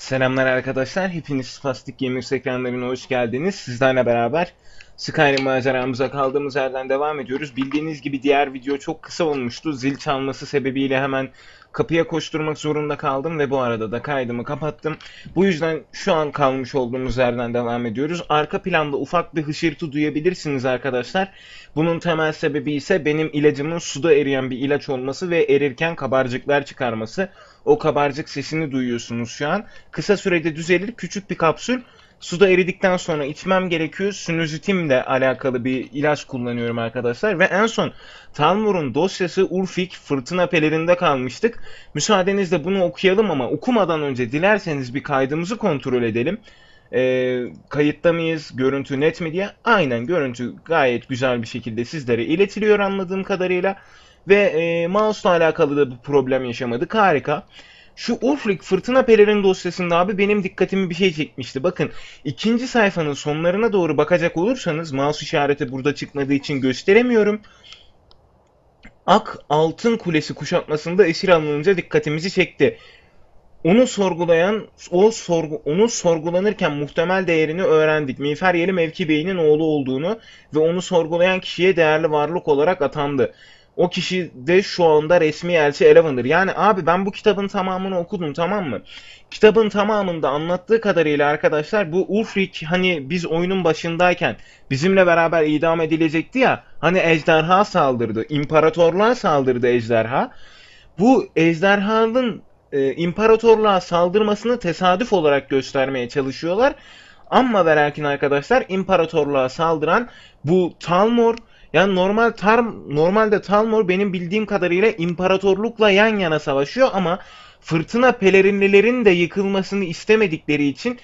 Selamlar arkadaşlar. Hepiniz Spastik Gaming ekranlarına hoş geldiniz. Sizlerle beraber Skyrim maceramıza kaldığımız yerden devam ediyoruz. Bildiğiniz gibi diğer video çok kısa olmuştu. Zil çalması sebebiyle hemen kapıya koşturmak zorunda kaldım ve bu arada da kaydımı kapattım. Bu yüzden şu an kalmış olduğumuz yerden devam ediyoruz. Arka planda ufak bir hışırtı duyabilirsiniz arkadaşlar. Bunun temel sebebi ise benim ilacımın suda eriyen bir ilaç olması ve erirken kabarcıklar çıkarması. O kabarcık sesini duyuyorsunuz şu an. Kısa sürede düzelir küçük bir kapsül Suda eridikten sonra içmem gerekiyor. Sinüzitimle alakalı bir ilaç kullanıyorum arkadaşlar. Ve en son Talmur'un dosyası Urfik fırtına pelerinde kalmıştık. Müsaadenizle bunu okuyalım ama okumadan önce dilerseniz bir kaydımızı kontrol edelim. E, kayıtta mıyız, görüntü net mi diye. Aynen görüntü gayet güzel bir şekilde sizlere iletiliyor anladığım kadarıyla. Ve e, mouse'la alakalı da bir problem yaşamadık. Harika. Harika. Şu Ulfric Fırtına pelerin dosyasında abi benim dikkatimi bir şey çekmişti. Bakın ikinci sayfanın sonlarına doğru bakacak olursanız mouse işareti burada çıkmadığı için gösteremiyorum. Ak Altın Kulesi kuşatmasında esir alınınca dikkatimizi çekti. Onu sorgulayan, o sorgu, onu sorgulanırken muhtemel değerini öğrendik. Miğfer Yeli Mevki Bey'in oğlu olduğunu ve onu sorgulayan kişiye değerli varlık olarak atandı. O kişi de şu anda resmi elçi Eleven'dır. Yani abi ben bu kitabın tamamını okudum tamam mı? Kitabın tamamında anlattığı kadarıyla arkadaşlar bu Ulfric hani biz oyunun başındayken bizimle beraber idam edilecekti ya. Hani ejderha saldırdı. İmparatorluğa saldırdı ejderha. Bu ejderhanın e, imparatorluğa saldırmasını tesadüf olarak göstermeye çalışıyorlar. Ama ve arkadaşlar imparatorluğa saldıran bu Talmor yani normal Tarm normalde Talmor benim bildiğim kadarıyla imparatorlukla yan yana savaşıyor ama fırtına pelerinlilerin de yıkılmasını istemedikleri için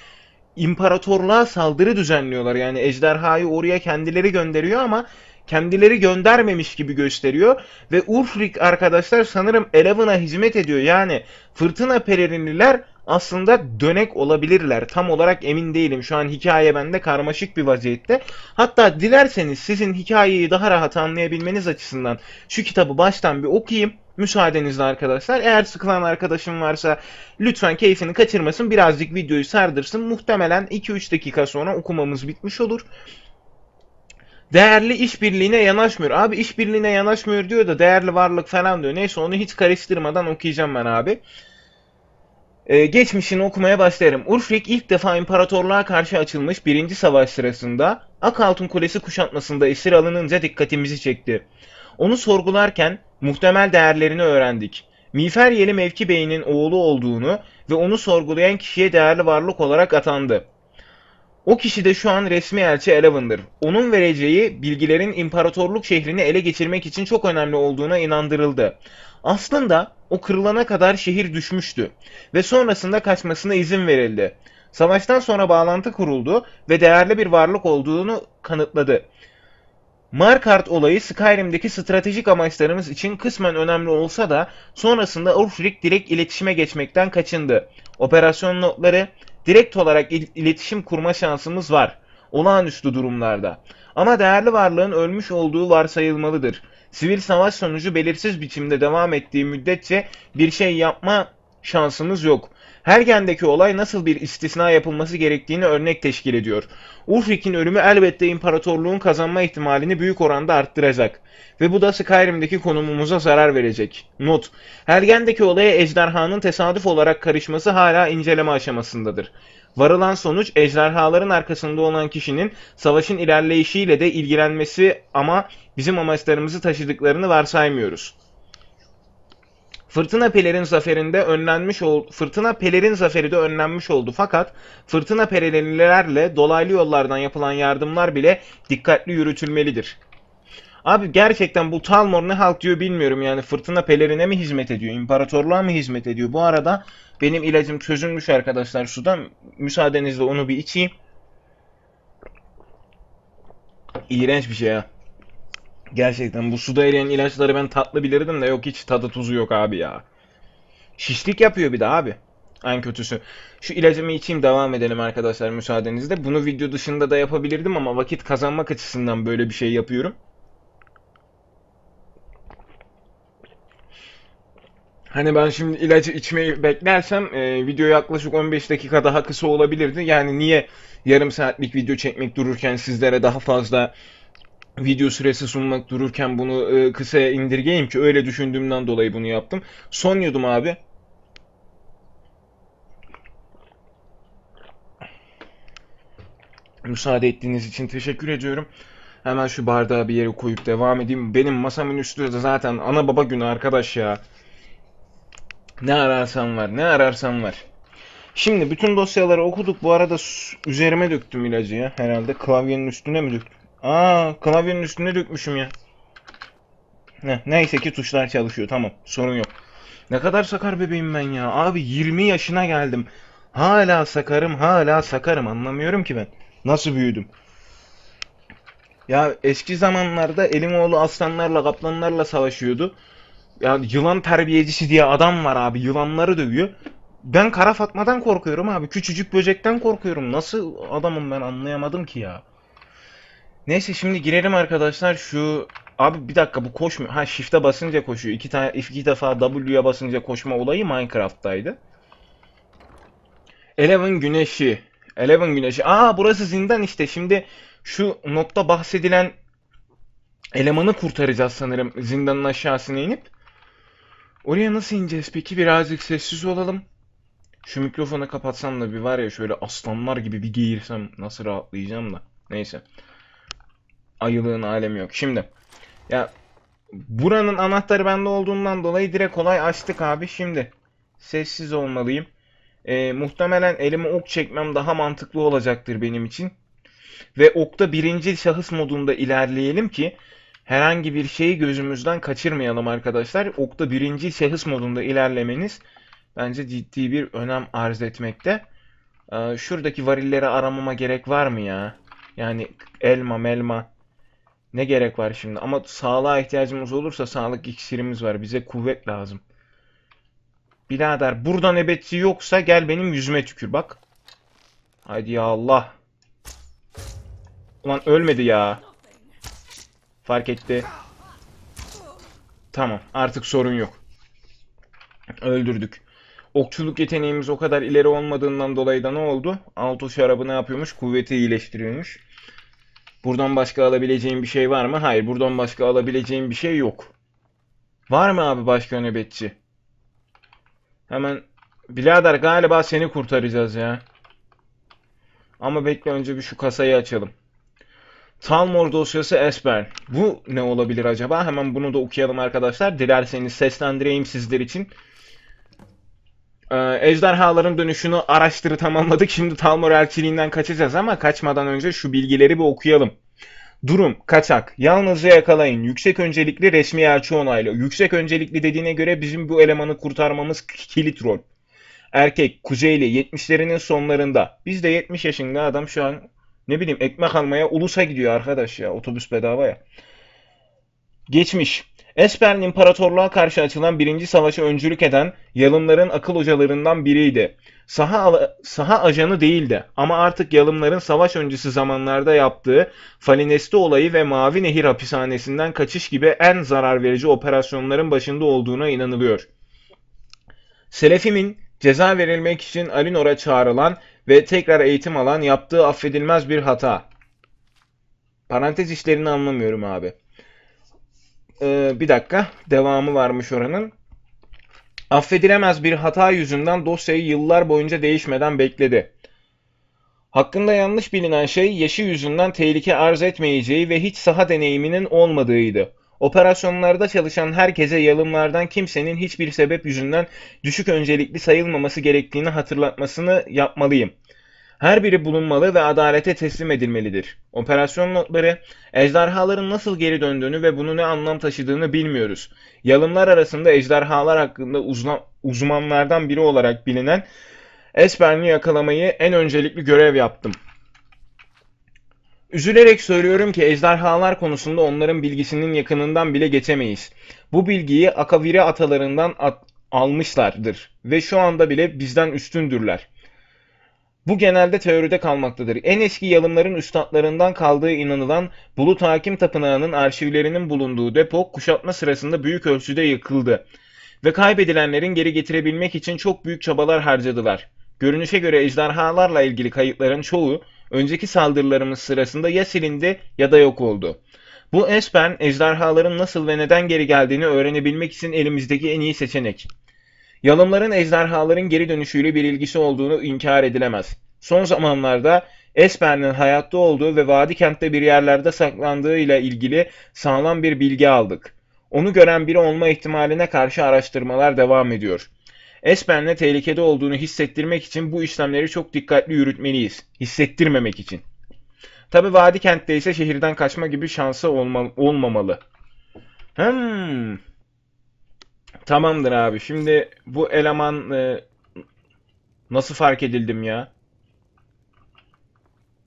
imparatorluğa saldırı düzenliyorlar. Yani ejderhayı oraya kendileri gönderiyor ama kendileri göndermemiş gibi gösteriyor. Ve Urfrik arkadaşlar sanırım Eleven'a hizmet ediyor. Yani fırtına pelerinliler aslında dönek olabilirler. Tam olarak emin değilim. Şu an hikaye bende karmaşık bir vaziyette. Hatta dilerseniz sizin hikayeyi daha rahat anlayabilmeniz açısından şu kitabı baştan bir okuyayım. Müsaadenizle arkadaşlar. Eğer sıkılan arkadaşım varsa lütfen keyfini kaçırmasın. Birazcık videoyu sardırsın. Muhtemelen 2-3 dakika sonra okumamız bitmiş olur değerli işbirliğine yanaşmıyor. Abi işbirliğine yanaşmıyor diyor da değerli varlık falan diyor. Neyse onu hiç karıştırmadan okuyacağım ben abi. Ee, geçmişini okumaya başlarım. Urfrik ilk defa imparatorluğa karşı açılmış birinci Savaş sırasında Akaltun Kulesi kuşatmasında esir alınınca dikkatimizi çekti. Onu sorgularken muhtemel değerlerini öğrendik. Miferyeli Mevki Bey'in oğlu olduğunu ve onu sorgulayan kişiye değerli varlık olarak atandı. O kişi de şu an resmi elçi Eleven'dır. Onun vereceği bilgilerin imparatorluk şehrini ele geçirmek için çok önemli olduğuna inandırıldı. Aslında o kırılana kadar şehir düşmüştü ve sonrasında kaçmasına izin verildi. Savaştan sonra bağlantı kuruldu ve değerli bir varlık olduğunu kanıtladı. Markart olayı Skyrim'deki stratejik amaçlarımız için kısmen önemli olsa da sonrasında Orfric direkt iletişime geçmekten kaçındı. Operasyon notları direkt olarak il iletişim kurma şansımız var. Olağanüstü durumlarda. Ama değerli varlığın ölmüş olduğu varsayılmalıdır sivil savaş sonucu belirsiz biçimde devam ettiği müddetçe bir şey yapma şansımız yok. Hergen'deki olay nasıl bir istisna yapılması gerektiğini örnek teşkil ediyor. Ulfric'in ölümü elbette imparatorluğun kazanma ihtimalini büyük oranda arttıracak. Ve bu da Skyrim'deki konumumuza zarar verecek. Not. Hergen'deki olaya ejderhanın tesadüf olarak karışması hala inceleme aşamasındadır. Varılan sonuç ejderhaların arkasında olan kişinin savaşın ilerleyişiyle de ilgilenmesi ama bizim amaçlarımızı taşıdıklarını varsaymıyoruz. Fırtına Peler'in zaferinde önlenmiş oldu. Fırtına Peler'in zaferi de önlenmiş oldu fakat Fırtına Pelerinlerle dolaylı yollardan yapılan yardımlar bile dikkatli yürütülmelidir. Abi gerçekten bu Talmor ne halt diyor bilmiyorum yani. Fırtına pelerine mi hizmet ediyor? İmparatorluğa mı hizmet ediyor? Bu arada benim ilacım çözülmüş arkadaşlar suda Müsaadenizle onu bir içeyim. İğrenç bir şey ya. Gerçekten bu suda eriyen ilaçları ben tatlı bilirdim de yok hiç tadı tuzu yok abi ya. Şişlik yapıyor bir de abi. En kötüsü. Şu ilacımı içeyim devam edelim arkadaşlar müsaadenizle. Bunu video dışında da yapabilirdim ama vakit kazanmak açısından böyle bir şey yapıyorum. Hani ben şimdi ilacı içmeyi beklersem e, video yaklaşık 15 dakika daha kısa olabilirdi. Yani niye yarım saatlik video çekmek dururken sizlere daha fazla video süresi sunmak dururken bunu e, kısaya indirgeyim ki öyle düşündüğümden dolayı bunu yaptım. Son yudum abi. Müsaade ettiğiniz için teşekkür ediyorum. Hemen şu bardağı bir yere koyup devam edeyim. Benim masamın üstü de zaten ana baba günü arkadaş ya. Ne ararsan var, ne ararsan var. Şimdi bütün dosyaları okuduk. Bu arada üzerime döktüm ilacı ya herhalde. Klavyenin üstüne mi döktüm? Aa, klavyenin üstüne dökmüşüm ya. Heh, neyse ki tuşlar çalışıyor. Tamam, sorun yok. Ne kadar sakar bebeğim ben ya. Abi 20 yaşına geldim. Hala sakarım, hala sakarım. Anlamıyorum ki ben. Nasıl büyüdüm? Ya eski zamanlarda Elimoğlu aslanlarla, kaplanlarla savaşıyordu. Yani yılan terbiyecisi diye adam var abi. Yılanları dövüyor. Ben Kara Fatma'dan korkuyorum abi. Küçücük böcekten korkuyorum. Nasıl adamım ben anlayamadım ki ya. Neyse şimdi girelim arkadaşlar şu abi bir dakika bu koşmuyor. Ha shift'e basınca koşuyor. İki tane iki defa W'ye basınca koşma olayı Minecraft'taydı. Eleven güneşi. Eleven güneşi. Aa burası zindan işte. Şimdi şu notta bahsedilen elemanı kurtaracağız sanırım zindanın aşağısına inip. Oraya nasıl ineceğiz peki? Birazcık sessiz olalım. Şu mikrofonu kapatsam da bir var ya şöyle aslanlar gibi bir giyirsem nasıl rahatlayacağım da. Neyse. Ayılığın alemi yok. Şimdi. Ya buranın anahtarı bende olduğundan dolayı direkt kolay açtık abi. Şimdi sessiz olmalıyım. Ee, muhtemelen elime ok çekmem daha mantıklı olacaktır benim için. Ve okta birinci şahıs modunda ilerleyelim ki herhangi bir şeyi gözümüzden kaçırmayalım arkadaşlar. Okta birinci şahıs modunda ilerlemeniz bence ciddi bir önem arz etmekte. Ee, şuradaki varilleri aramama gerek var mı ya? Yani elma melma ne gerek var şimdi? Ama sağlığa ihtiyacımız olursa sağlık iksirimiz var. Bize kuvvet lazım. Birader burada nöbetçi yoksa gel benim yüzüme tükür bak. Haydi ya Allah. Ulan ölmedi ya. Fark etti. Tamam artık sorun yok. Öldürdük. Okçuluk yeteneğimiz o kadar ileri olmadığından dolayı da ne oldu? Alto şarabı ne yapıyormuş? Kuvveti iyileştiriyormuş. Buradan başka alabileceğim bir şey var mı? Hayır buradan başka alabileceğim bir şey yok. Var mı abi başka nöbetçi? Hemen birader galiba seni kurtaracağız ya. Ama bekle önce bir şu kasayı açalım. Talmor dosyası Esper. Bu ne olabilir acaba? Hemen bunu da okuyalım arkadaşlar. Dilerseniz seslendireyim sizler için. Ee, ejderhaların dönüşünü araştırı tamamladık. Şimdi Talmor elçiliğinden kaçacağız ama kaçmadan önce şu bilgileri bir okuyalım. Durum, kaçak. Yalnızca yakalayın. Yüksek öncelikli resmi elçi onaylı. Yüksek öncelikli dediğine göre bizim bu elemanı kurtarmamız kilit rol. Erkek, Kuzeyli, 70'lerinin sonlarında. Biz de 70 yaşında adam şu an ne bileyim ekmek almaya Ulus'a gidiyor arkadaş ya. Otobüs bedava ya. Geçmiş. Esper'in imparatorluğa karşı açılan birinci savaşa öncülük eden Yalımların akıl hocalarından biriydi. Saha, saha ajanı değildi ama artık Yalımların savaş öncesi zamanlarda yaptığı Falinesti olayı ve Mavi Nehir hapishanesinden kaçış gibi en zarar verici operasyonların başında olduğuna inanılıyor. Selefimin ceza verilmek için Alinor'a çağrılan ve tekrar eğitim alan yaptığı affedilmez bir hata. Parantez işlerini anlamıyorum abi. Ee, bir dakika. Devamı varmış oranın. Affedilemez bir hata yüzünden dosyayı yıllar boyunca değişmeden bekledi. Hakkında yanlış bilinen şey yaşı yüzünden tehlike arz etmeyeceği ve hiç saha deneyiminin olmadığıydı. Operasyonlarda çalışan herkese yalımlardan kimsenin hiçbir sebep yüzünden düşük öncelikli sayılmaması gerektiğini hatırlatmasını yapmalıyım. Her biri bulunmalı ve adalete teslim edilmelidir. Operasyon notları, ejderhaların nasıl geri döndüğünü ve bunu ne anlam taşıdığını bilmiyoruz. Yalımlar arasında ejderhalar hakkında uzna, uzmanlardan biri olarak bilinen Esper'ni yakalamayı en öncelikli görev yaptım. Üzülerek söylüyorum ki ejderhalar konusunda onların bilgisinin yakınından bile geçemeyiz. Bu bilgiyi akaviri atalarından at almışlardır ve şu anda bile bizden üstündürler. Bu genelde teoride kalmaktadır. En eski yalımların üstadlarından kaldığı inanılan Bulut Hakim Tapınağı'nın arşivlerinin bulunduğu depo kuşatma sırasında büyük ölçüde yıkıldı ve kaybedilenlerin geri getirebilmek için çok büyük çabalar harcadılar. Görünüşe göre ejderhalarla ilgili kayıtların çoğu önceki saldırılarımız sırasında ya silindi ya da yok oldu. Bu Espen, ejderhaların nasıl ve neden geri geldiğini öğrenebilmek için elimizdeki en iyi seçenek. Yalımların ejderhaların geri dönüşüyle bir ilgisi olduğunu inkar edilemez. Son zamanlarda Esper'in hayatta olduğu ve vadi kentte bir yerlerde saklandığıyla ilgili sağlam bir bilgi aldık. Onu gören biri olma ihtimaline karşı araştırmalar devam ediyor. Esmer'le tehlikede olduğunu hissettirmek için bu işlemleri çok dikkatli yürütmeliyiz. Hissettirmemek için. Tabi vadi kentte ise şehirden kaçma gibi şansı olma, olmamalı. Hmm. Tamamdır abi. Şimdi bu eleman e, nasıl fark edildim ya?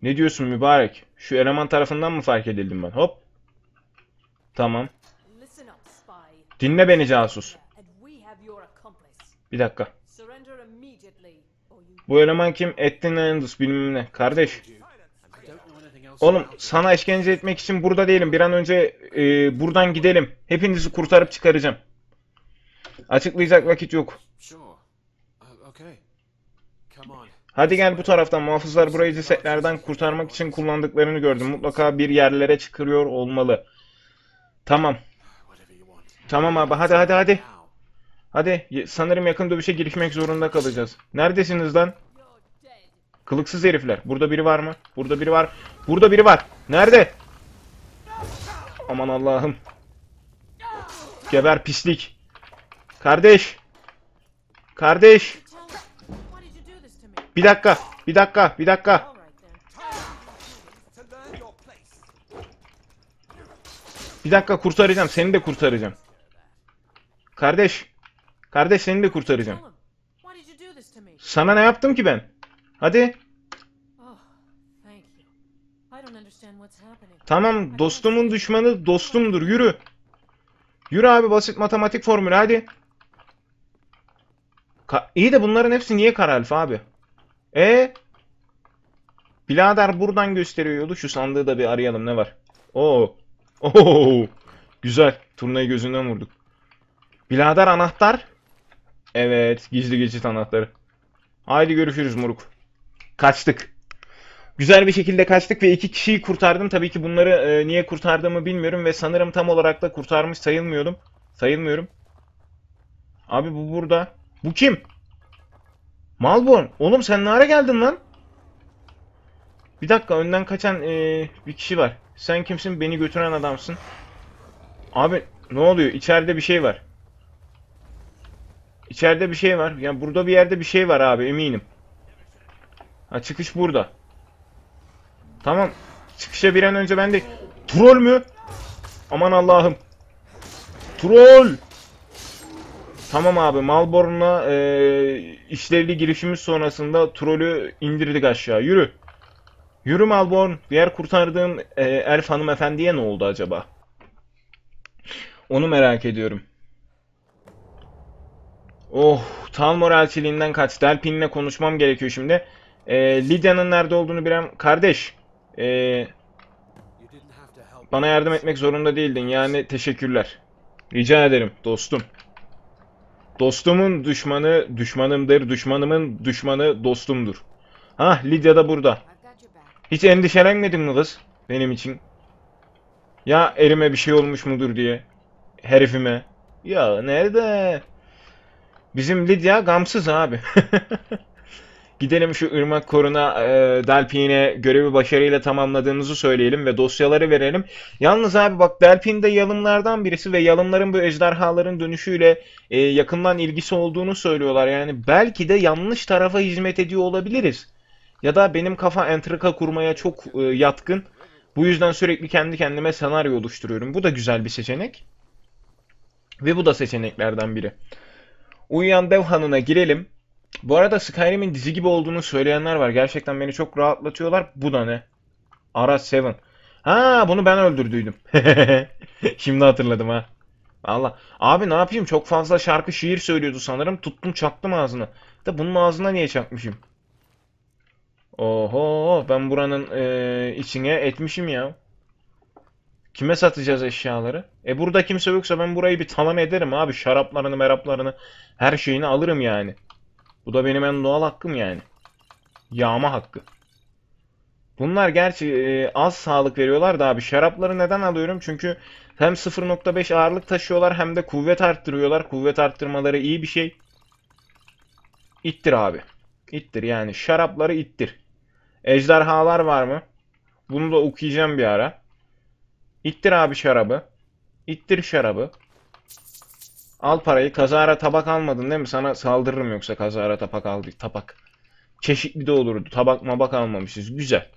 Ne diyorsun mübarek? Şu eleman tarafından mı fark edildim ben? Hop. Tamam. Dinle beni casus. Bir dakika. Oh, bu eleman kim? Ettin Endus bilmem ne. Kardeş. Oğlum sana işkence etmek için burada değilim. Bir an önce e, buradan gidelim. Hepinizi kurtarıp çıkaracağım. Açıklayacak vakit yok. Uh, hadi gel bu taraftan. Muhafızlar burayı cesetlerden kurtarmak için kullandıklarını gördüm. Mutlaka bir yerlere çıkarıyor olmalı. Tamam. Tamam abi hadi hadi hadi. Hadi sanırım yakın dövüşe girişmek zorunda kalacağız. Neredesiniz lan? Kılıksız herifler. Burada biri var mı? Burada biri var. Burada biri var. Nerede? Aman Allah'ım. Geber pislik. Kardeş. Kardeş. Bir dakika. Bir dakika. Bir dakika. Bir dakika kurtaracağım. Seni de kurtaracağım. Kardeş. Kardeş seni de kurtaracağım. Sana ne yaptım ki ben? Hadi. Oh, tamam dostumun düşmanı dostumdur yürü. Yürü abi basit matematik formülü hadi. Ka İyi de bunların hepsi niye kara alfa abi? E Bilader buradan gösteriyor yolu. Şu sandığı da bir arayalım ne var? Oo. Oo. Güzel. Turnayı gözünden vurduk. Bilader anahtar. Evet gizli gizli anahtarı. Haydi görüşürüz moruk. Kaçtık. Güzel bir şekilde kaçtık ve iki kişiyi kurtardım. Tabii ki bunları e, niye kurtardığımı bilmiyorum ve sanırım tam olarak da kurtarmış sayılmıyordum. Sayılmıyorum. Abi bu burada. Bu kim? Malborn. Oğlum sen ne geldin lan? Bir dakika önden kaçan e, bir kişi var. Sen kimsin? Beni götüren adamsın. Abi ne oluyor? İçeride bir şey var. İçeride bir şey var. Yani burada bir yerde bir şey var abi eminim. Ha çıkış burada. Tamam. Çıkışa bir an önce ben de... Troll mü? Aman Allah'ım. Troll! Tamam abi Malborn'la e, işlevli girişimiz sonrasında trolü indirdik aşağı. Yürü. Yürü Malborn. Diğer kurtardığım e, elf hanımefendiye ne oldu acaba? Onu merak ediyorum. Oh, Talmor elçiliğinden kaç. Delpin'le konuşmam gerekiyor şimdi. E, Lydia'nın nerede olduğunu bilen kardeş. E, bana yardım etmek zorunda değildin. Yani teşekkürler. Rica ederim dostum. Dostumun düşmanı düşmanımdır. Düşmanımın düşmanı dostumdur. Ha Lydia da burada. Hiç endişelenmedin mi kız? Benim için. Ya erime bir şey olmuş mudur diye. Herifime. Ya nerede? Bizim Lydia gamsız abi. Gidelim şu ırmak koruna e, Delpin'e görevi başarıyla tamamladığımızı söyleyelim ve dosyaları verelim. Yalnız abi bak Delpin de yalımlardan birisi ve yalımların bu ejderhaların dönüşüyle e, yakından ilgisi olduğunu söylüyorlar. Yani belki de yanlış tarafa hizmet ediyor olabiliriz. Ya da benim kafa entrika kurmaya çok e, yatkın. Bu yüzden sürekli kendi kendime senaryo oluşturuyorum. Bu da güzel bir seçenek. Ve bu da seçeneklerden biri. Uyuyan dev hanına girelim. Bu arada Skyrim'in dizi gibi olduğunu söyleyenler var. Gerçekten beni çok rahatlatıyorlar. Bu da ne? Ara 7. Ha bunu ben öldürdüydüm. Şimdi hatırladım ha. Allah. Abi ne yapayım? Çok fazla şarkı şiir söylüyordu sanırım. Tuttum çaktım ağzını. Da bunun ağzına niye çakmışım? Oho ben buranın e, içine etmişim ya. Kime satacağız eşyaları? E burada kimse yoksa ben burayı bir talan ederim abi. Şaraplarını, meraplarını, her şeyini alırım yani. Bu da benim en doğal hakkım yani. Yağma hakkı. Bunlar gerçi e, az sağlık veriyorlar da abi. Şarapları neden alıyorum? Çünkü hem 0.5 ağırlık taşıyorlar hem de kuvvet arttırıyorlar. Kuvvet arttırmaları iyi bir şey. İttir abi. İttir yani şarapları ittir. Ejderhalar var mı? Bunu da okuyacağım bir ara. İttir abi şarabı. İttir şarabı. Al parayı. Kazara tabak almadın değil mi? Sana saldırırım yoksa kazara tabak aldı. Tabak. Çeşitli de olurdu. Tabak mabak almamışız. Güzel.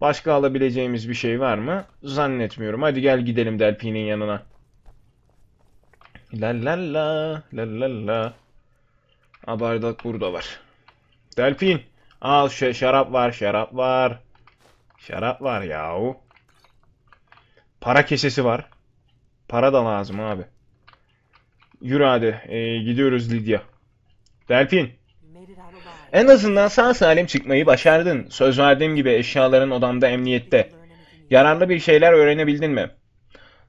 Başka alabileceğimiz bir şey var mı? Zannetmiyorum. Hadi gel gidelim Delpi'nin yanına. La la la. La la la. A burada var. Delpin. Al şarap var şarap var. Şarap var yahu. Para kesesi var. Para da lazım abi. Yürü hadi. Ee, gidiyoruz Lidya. Delfin. En azından sağ salim çıkmayı başardın. Söz verdiğim gibi eşyaların odamda emniyette. Yararlı bir şeyler öğrenebildin mi?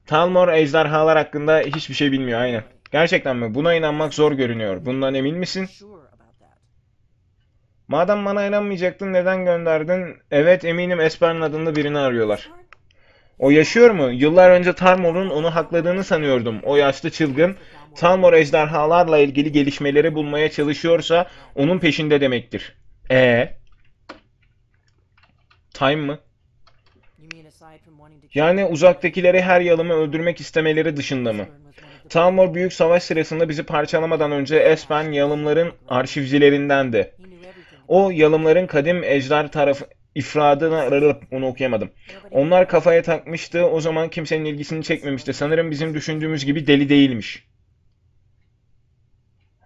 Talmor ejderhalar hakkında hiçbir şey bilmiyor aynen. Gerçekten mi? Buna inanmak zor görünüyor. Bundan emin misin? Madem bana inanmayacaktın neden gönderdin? Evet eminim Esper'in adında birini arıyorlar. O yaşıyor mu? Yıllar önce Talmor'un onu hakladığını sanıyordum. O yaşlı çılgın. Talmor ejderhalarla ilgili gelişmeleri bulmaya çalışıyorsa onun peşinde demektir. E ee? Time mı? Yani uzaktakileri her yalımı öldürmek istemeleri dışında mı? Talmor Büyük Savaş sırasında bizi parçalamadan önce Espen Yalımların arşivcilerindendi. O Yalımların kadim ejder tarafı ifradına onu okuyamadım. Onlar kafaya takmıştı. O zaman kimsenin ilgisini çekmemişti. Sanırım bizim düşündüğümüz gibi deli değilmiş.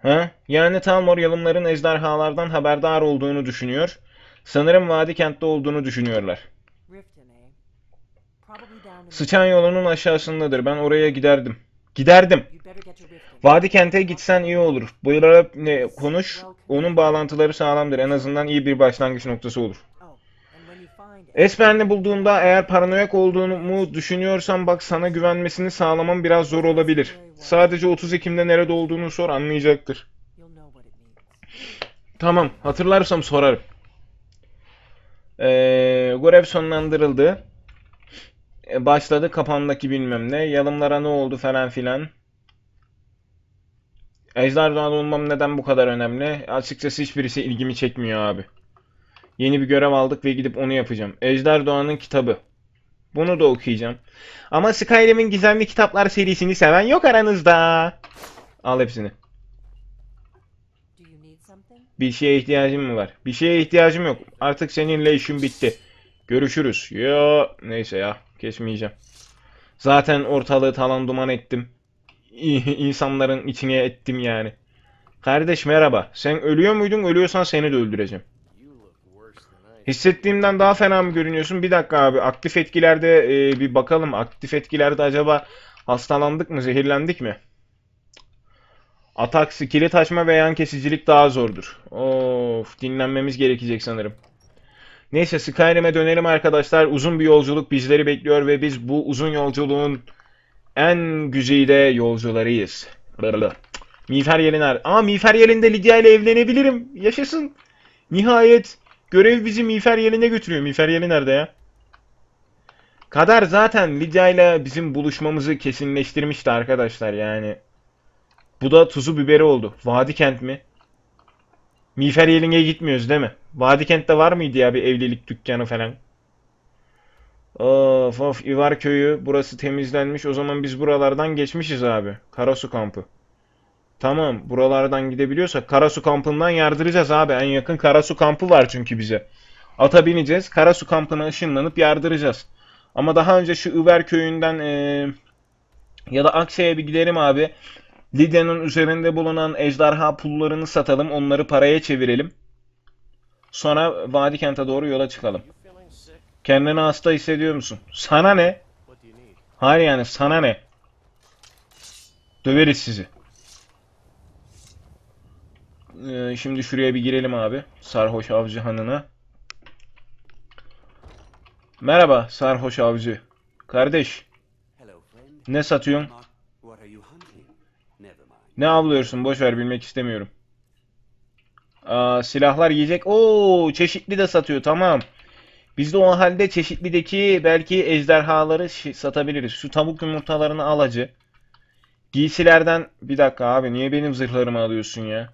Ha? Yani Talmor yalımların ejderhalardan haberdar olduğunu düşünüyor. Sanırım vadi kentte olduğunu düşünüyorlar. Sıçan yolunun aşağısındadır. Ben oraya giderdim. Giderdim. Vadi kente gitsen iyi olur. Buyuralım konuş. Onun bağlantıları sağlamdır. En azından iyi bir başlangıç noktası olur. Esmer'le bulduğumda eğer paranoyak olduğumu düşünüyorsan bak sana güvenmesini sağlamam biraz zor olabilir. Sadece 30 Ekim'de nerede olduğunu sor anlayacaktır. Tamam hatırlarsam sorarım. Ee, görev sonlandırıldı. Ee, başladı kapandaki bilmem ne. Yalımlara ne oldu falan filan. Ejderhalı olmam neden bu kadar önemli? Açıkçası hiçbirisi ilgimi çekmiyor abi. Yeni bir görev aldık ve gidip onu yapacağım. Ejder Doğan'ın kitabı. Bunu da okuyacağım. Ama Skyrim'in gizemli kitaplar serisini seven yok aranızda. Al hepsini. Bir şeye ihtiyacım mı var? Bir şeye ihtiyacım yok. Artık seninle işim bitti. Görüşürüz. Yo neyse ya. Kesmeyeceğim. Zaten ortalığı talan duman ettim. İnsanların içine ettim yani. Kardeş merhaba. Sen ölüyor muydun? Ölüyorsan seni de öldüreceğim. Hissettiğimden daha fena mı görünüyorsun? Bir dakika abi aktif etkilerde e, bir bakalım. Aktif etkilerde acaba hastalandık mı, zehirlendik mi? Atak, kilit taşma ve yan kesicilik daha zordur. Of dinlenmemiz gerekecek sanırım. Neyse Skyrim'e dönelim arkadaşlar. Uzun bir yolculuk bizleri bekliyor ve biz bu uzun yolculuğun en güzide yolcularıyız. Blablabla. Mifer Yeliner. Aa Mifer Yelin'de Lydia ile evlenebilirim. Yaşasın. Nihayet Görev bizi miğfer Yeline götürüyor. Miğfer Yeli nerede ya? Kader zaten Lidya ile bizim buluşmamızı kesinleştirmişti arkadaşlar yani. Bu da tuzu biberi oldu. Vadikent mi? Miğfer Yeline gitmiyoruz değil mi? Vadikentte var mıydı ya bir evlilik dükkanı falan? Of of İvar köyü burası temizlenmiş o zaman biz buralardan geçmişiz abi. Karasu kampı. Tamam buralardan gidebiliyorsa Karasu kampından yardıracağız abi. En yakın Karasu kampı var çünkü bize. Ata bineceğiz. Karasu kampına ışınlanıp yardıracağız. Ama daha önce şu Üver köyünden e, ya da Aksa'ya bir gidelim abi. Lidya'nın üzerinde bulunan ejderha pullarını satalım. Onları paraya çevirelim. Sonra vadikente doğru yola çıkalım. Kendini hasta hissediyor musun? Sana ne? Hayır yani sana ne? Döveriz sizi. Ee, şimdi şuraya bir girelim abi. Sarhoş avcı hanına. Merhaba sarhoş avcı. Kardeş. Ne satıyorsun? Ne avlıyorsun? Boşver, bilmek istemiyorum. Aa, silahlar yiyecek. Oo, çeşitli de satıyor. Tamam. Biz de o halde çeşitlideki belki ejderhaları satabiliriz. Şu tavuk yumurtalarını alacı. Giysilerden bir dakika abi niye benim zırhlarımı alıyorsun ya?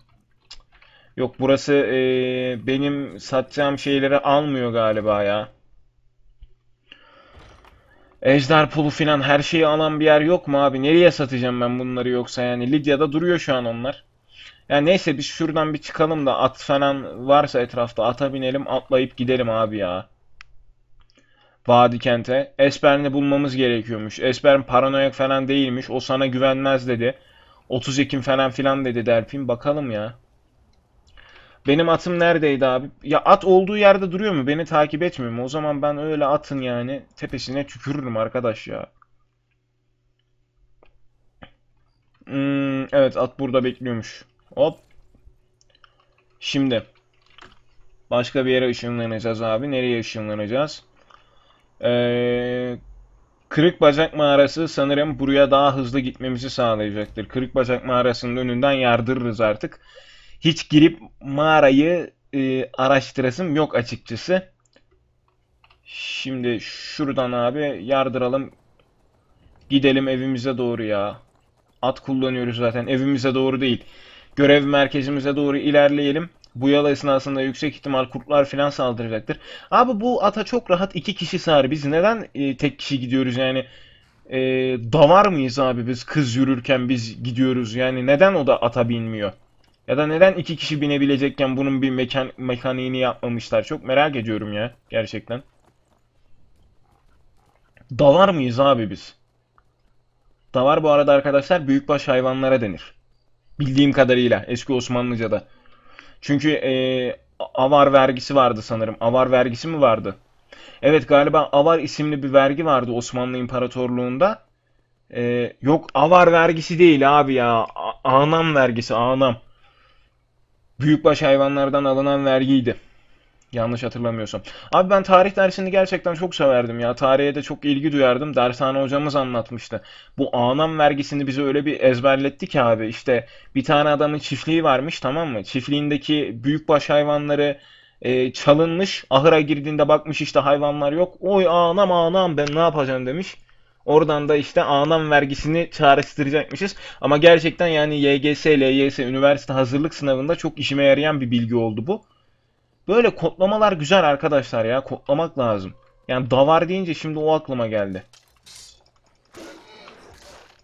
Yok burası e, benim satacağım şeyleri almıyor galiba ya. Ejder pulu filan her şeyi alan bir yer yok mu abi? Nereye satacağım ben bunları yoksa yani? Lidya'da duruyor şu an onlar. Yani neyse biz şuradan bir çıkalım da at falan varsa etrafta ata binelim atlayıp gidelim abi ya. Vadikente, kente. Esper'ini bulmamız gerekiyormuş. Esper paranoyak falan değilmiş. O sana güvenmez dedi. 30 Ekim falan filan dedi Derpin. Bakalım ya. Benim atım neredeydi abi? Ya at olduğu yerde duruyor mu? Beni takip etmiyor mu? O zaman ben öyle atın yani tepesine tükürürüm arkadaş ya. Hmm, evet at burada bekliyormuş. Hop. Şimdi. Başka bir yere ışınlanacağız abi. Nereye ışınlanacağız? Ee, kırık bacak mağarası sanırım buraya daha hızlı gitmemizi sağlayacaktır. Kırık bacak mağarasının önünden yardırırız artık hiç girip mağarayı e, araştırasım yok açıkçası. Şimdi şuradan abi yardıralım. Gidelim evimize doğru ya. At kullanıyoruz zaten. Evimize doğru değil. Görev merkezimize doğru ilerleyelim. Bu yala esnasında yüksek ihtimal kurtlar filan saldıracaktır. Abi bu ata çok rahat iki kişi sığar. Biz neden e, tek kişi gidiyoruz yani? E, davar mıyız abi biz kız yürürken biz gidiyoruz. Yani neden o da ata binmiyor? Ya da neden iki kişi binebilecekken bunun bir mekan mekaniğini yapmamışlar? Çok merak ediyorum ya gerçekten. Davar mıyız abi biz? Davar bu arada arkadaşlar büyükbaş hayvanlara denir. Bildiğim kadarıyla eski Osmanlıca'da. Çünkü ee, avar vergisi vardı sanırım. Avar vergisi mi vardı? Evet galiba avar isimli bir vergi vardı Osmanlı İmparatorluğu'nda. Ee, yok avar vergisi değil abi ya. A anam vergisi anam büyükbaş hayvanlardan alınan vergiydi. Yanlış hatırlamıyorsam. Abi ben tarih dersini gerçekten çok severdim ya. Tarihe de çok ilgi duyardım. Dershane hocamız anlatmıştı. Bu anam vergisini bize öyle bir ezberletti ki abi. İşte bir tane adamın çiftliği varmış tamam mı? Çiftliğindeki büyükbaş hayvanları e, çalınmış. Ahıra girdiğinde bakmış işte hayvanlar yok. Oy anam anam ben ne yapacağım demiş. Oradan da işte anam vergisini çağrıştıracakmışız. Ama gerçekten yani YGS, LYS, üniversite hazırlık sınavında çok işime yarayan bir bilgi oldu bu. Böyle kodlamalar güzel arkadaşlar ya. Kodlamak lazım. Yani davar deyince şimdi o aklıma geldi.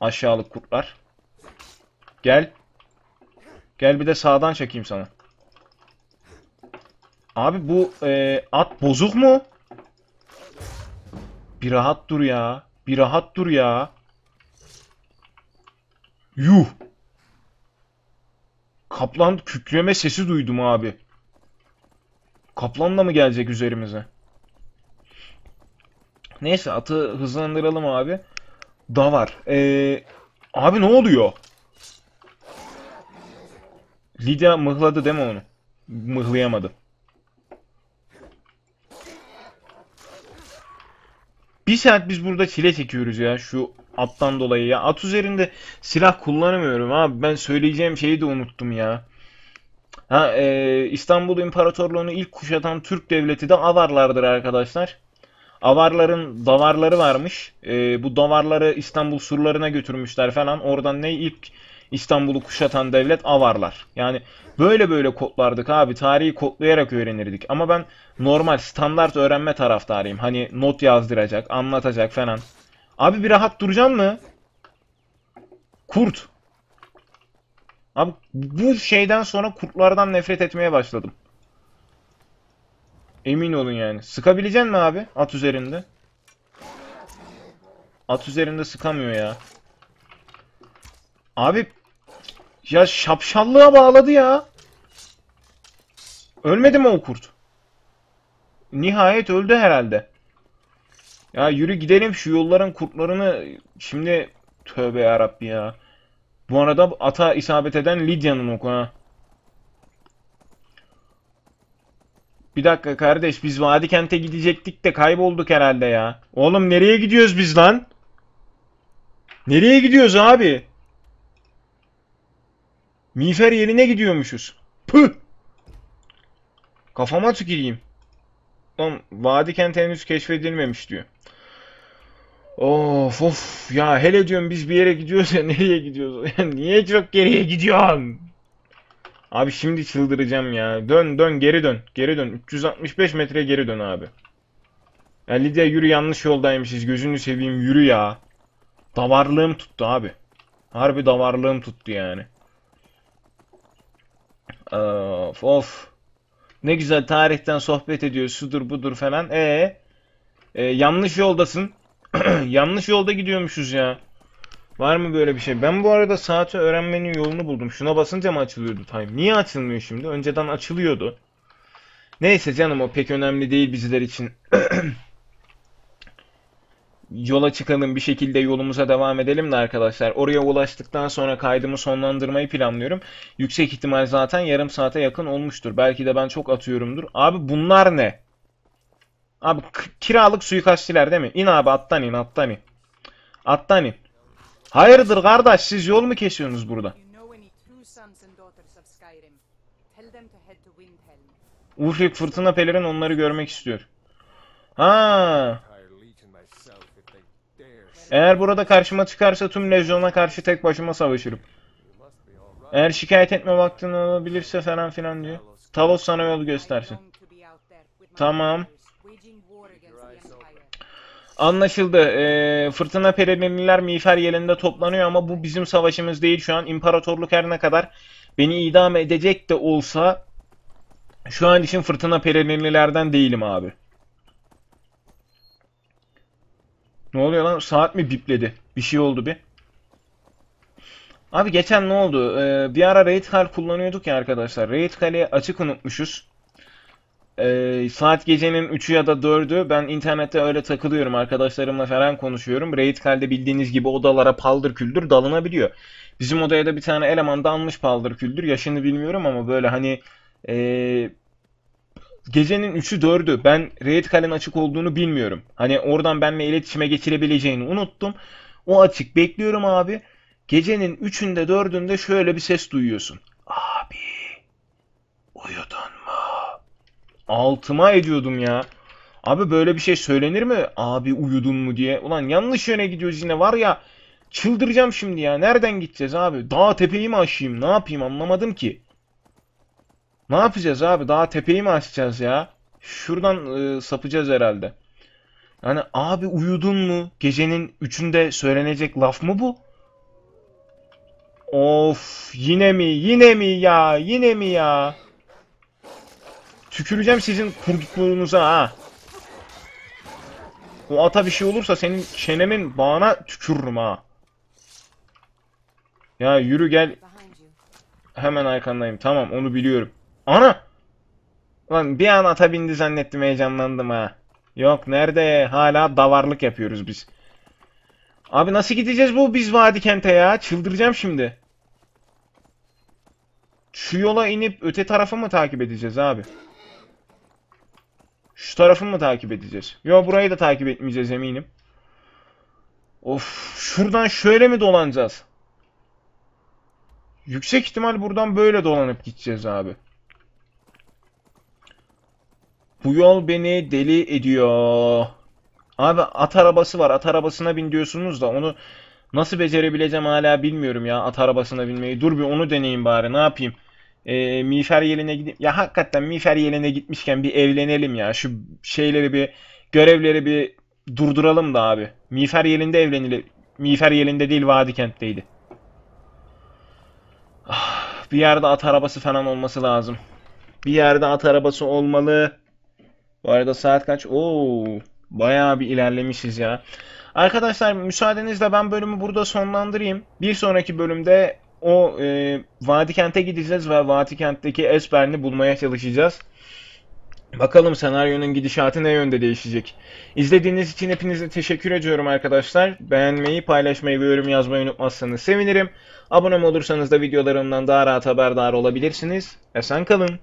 Aşağılık kurtlar. Gel. Gel bir de sağdan çekeyim sana. Abi bu e, at bozuk mu? Bir rahat dur ya. Bir rahat dur ya. Yuh. Kaplan kükreme sesi duydum abi. Kaplan da mı gelecek üzerimize? Neyse atı hızlandıralım abi. Da var. Ee, abi ne oluyor? Lidya mıhladı değil mi onu? Mıhlayamadı. Bir saat biz burada çile çekiyoruz ya şu attan dolayı ya. At üzerinde silah kullanamıyorum abi. Ben söyleyeceğim şeyi de unuttum ya. Ha, e, İstanbul İmparatorluğu'nu ilk kuşatan Türk devleti de Avarlardır arkadaşlar. Avarların davarları varmış. E, bu davarları İstanbul surlarına götürmüşler falan. Oradan ne ilk İstanbul'u kuşatan devlet Avarlar. Yani Böyle böyle kodlardık abi. Tarihi kodlayarak öğrenirdik. Ama ben normal standart öğrenme taraftarıyım. Hani not yazdıracak, anlatacak falan. Abi bir rahat duracaksın mı? Kurt. Abi bu şeyden sonra kurtlardan nefret etmeye başladım. Emin olun yani. Sıkabilecek mi abi at üzerinde? At üzerinde sıkamıyor ya. Abi ya şapşallığa bağladı ya. Ölmedi mi o kurt? Nihayet öldü herhalde. Ya yürü gidelim şu yolların kurtlarını. Şimdi tövbe yarabbi ya. Bu arada ata isabet eden Lydia'nın oku ha. Bir dakika kardeş biz Vadi Kent'e gidecektik de kaybolduk herhalde ya. Oğlum nereye gidiyoruz biz lan? Nereye gidiyoruz abi? Miğfer yerine gidiyormuşuz. Püh! Kafama tüküreyim. Lan vadi kent henüz keşfedilmemiş diyor. Of of ya hele diyorum biz bir yere gidiyoruz ya nereye gidiyoruz? Yani niye çok geriye gidiyorsun? Abi şimdi çıldıracağım ya. Dön dön geri dön. Geri dön. 365 metre geri dön abi. Ya Lidya yürü yanlış yoldaymışız. Gözünü seveyim yürü ya. Davarlığım tuttu abi. Harbi davarlığım tuttu yani. Of of. Ne güzel tarihten sohbet ediyor. Şudur budur falan. E, e yanlış yoldasın. yanlış yolda gidiyormuşuz ya. Var mı böyle bir şey? Ben bu arada saati öğrenmenin yolunu buldum. Şuna basınca mı açılıyordu time? Niye açılmıyor şimdi? Önceden açılıyordu. Neyse canım o pek önemli değil bizler için. yola çıkalım bir şekilde yolumuza devam edelim de arkadaşlar. Oraya ulaştıktan sonra kaydımı sonlandırmayı planlıyorum. Yüksek ihtimal zaten yarım saate yakın olmuştur. Belki de ben çok atıyorumdur. Abi bunlar ne? Abi kiralık suikastçiler değil mi? İn abi attan in attan in. Attan in. Hayırdır kardeş siz yol mu kesiyorsunuz burada? Ufrik fırtına pelerin onları görmek istiyor. Ha eğer burada karşıma çıkarsa tüm lejyona karşı tek başıma savaşırım. Eğer şikayet etme vaktin olabilirse falan filan diyor. Talos sana yol göstersin. Tamam. Anlaşıldı. Ee, fırtına perelinliler miğfer yerinde toplanıyor ama bu bizim savaşımız değil şu an. İmparatorluk her ne kadar beni idam edecek de olsa şu an için fırtına perelinlilerden değilim abi. Ne oluyor lan? Saat mi bipledi? Bir şey oldu bir. Abi geçen ne oldu? Ee, bir ara Raid Hal kullanıyorduk ya arkadaşlar. Raid Hal'i açık unutmuşuz. Ee, saat gecenin 3'ü ya da 4'ü ben internette öyle takılıyorum. Arkadaşlarımla falan konuşuyorum. Raid Hal'de bildiğiniz gibi odalara paldır küldür dalınabiliyor. Bizim odaya da bir tane eleman dalmış paldır küldür. Yaşını bilmiyorum ama böyle hani... Ee, gecenin 3'ü 4'ü ben Raid Kale'nin açık olduğunu bilmiyorum. Hani oradan benimle iletişime geçirebileceğini unuttum. O açık bekliyorum abi. Gecenin 3'ünde 4'ünde şöyle bir ses duyuyorsun. Abi uyudun mu? Altıma ediyordum ya. Abi böyle bir şey söylenir mi? Abi uyudun mu diye. Ulan yanlış yöne gidiyoruz yine var ya. Çıldıracağım şimdi ya. Nereden gideceğiz abi? Dağ tepeyi mi aşayım? Ne yapayım anlamadım ki. Ne yapacağız abi? Daha tepeyi mi açacağız ya? Şuradan e, sapacağız herhalde. Yani abi uyudun mu? Gecenin üçünde söylenecek laf mı bu? Of yine mi? Yine mi ya? Yine mi ya? Tüküreceğim sizin kurdukluğunuza ha. O ata bir şey olursa senin çenemin bağına tükürürüm ha. Ya yürü gel. Hemen arkandayım. Tamam onu biliyorum. Ana! Lan bir an ata bindi zannettim heyecanlandım ha. Yok nerede? Hala davarlık yapıyoruz biz. Abi nasıl gideceğiz bu biz vadi kente ya? Çıldıracağım şimdi. Şu yola inip öte tarafı mı takip edeceğiz abi? Şu tarafı mı takip edeceğiz? Yo burayı da takip etmeyeceğiz eminim. Of şuradan şöyle mi dolanacağız? Yüksek ihtimal buradan böyle dolanıp gideceğiz abi. Bu yol beni deli ediyor. Abi at arabası var. At arabasına bin diyorsunuz da onu nasıl becerebileceğim hala bilmiyorum ya at arabasına binmeyi. Dur bir onu deneyeyim bari ne yapayım. Ee, miğfer yeline gidip ya hakikaten miğfer yeline gitmişken bir evlenelim ya. Şu şeyleri bir görevleri bir durduralım da abi. Miğfer yelinde evlenili. Miğfer yelinde değil Vadi kentteydi. Ah, bir yerde at arabası falan olması lazım. Bir yerde at arabası olmalı. Bu arada saat kaç? Oo, bayağı bir ilerlemişiz ya. Arkadaşlar müsaadenizle ben bölümü burada sonlandırayım. Bir sonraki bölümde o e, Vatikent'e gideceğiz ve Vatikent'teki esperini bulmaya çalışacağız. Bakalım senaryonun gidişatı ne yönde değişecek. İzlediğiniz için hepinize teşekkür ediyorum arkadaşlar. Beğenmeyi, paylaşmayı ve yorum yazmayı unutmazsanız sevinirim. Abone olursanız da videolarımdan daha rahat haberdar olabilirsiniz. Esen kalın.